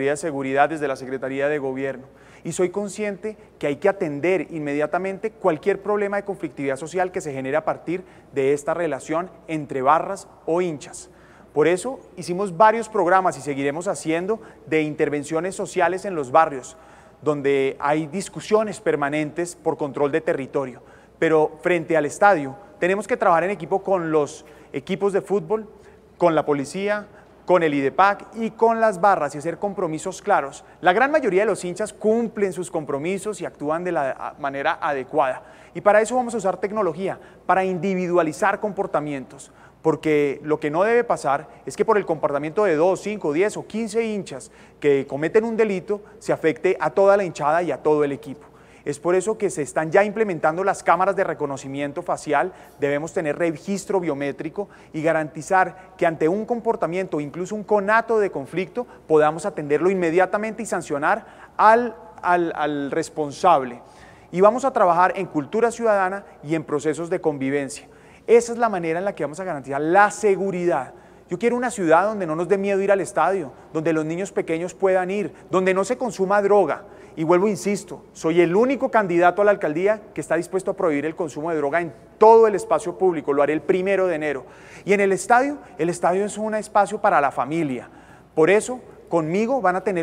de Seguridad, desde la Secretaría de Gobierno. Y soy consciente que hay que atender inmediatamente cualquier problema de conflictividad social que se genere a partir de esta relación entre barras o hinchas. Por eso hicimos varios programas y seguiremos haciendo de intervenciones sociales en los barrios, donde hay discusiones permanentes por control de territorio. Pero frente al estadio, tenemos que trabajar en equipo con los equipos de fútbol, con la policía, con el IDEPAC y con las barras y hacer compromisos claros. La gran mayoría de los hinchas cumplen sus compromisos y actúan de la manera adecuada. Y para eso vamos a usar tecnología, para individualizar comportamientos. Porque lo que no debe pasar es que por el comportamiento de 2, 5, 10 o 15 hinchas que cometen un delito se afecte a toda la hinchada y a todo el equipo. Es por eso que se están ya implementando las cámaras de reconocimiento facial, debemos tener registro biométrico y garantizar que ante un comportamiento, incluso un conato de conflicto, podamos atenderlo inmediatamente y sancionar al, al responsable. Y vamos a trabajar en cultura ciudadana y en procesos de convivencia. Esa es la manera en la que vamos a garantizar la seguridad yo quiero una ciudad donde no nos dé miedo ir al estadio, donde los niños pequeños puedan ir, donde no se consuma droga. Y vuelvo, insisto, soy el único candidato a la alcaldía que está dispuesto a prohibir el consumo de droga en todo el espacio público. Lo haré el primero de enero. Y en el estadio, el estadio es un espacio para la familia. Por eso, conmigo van a tener...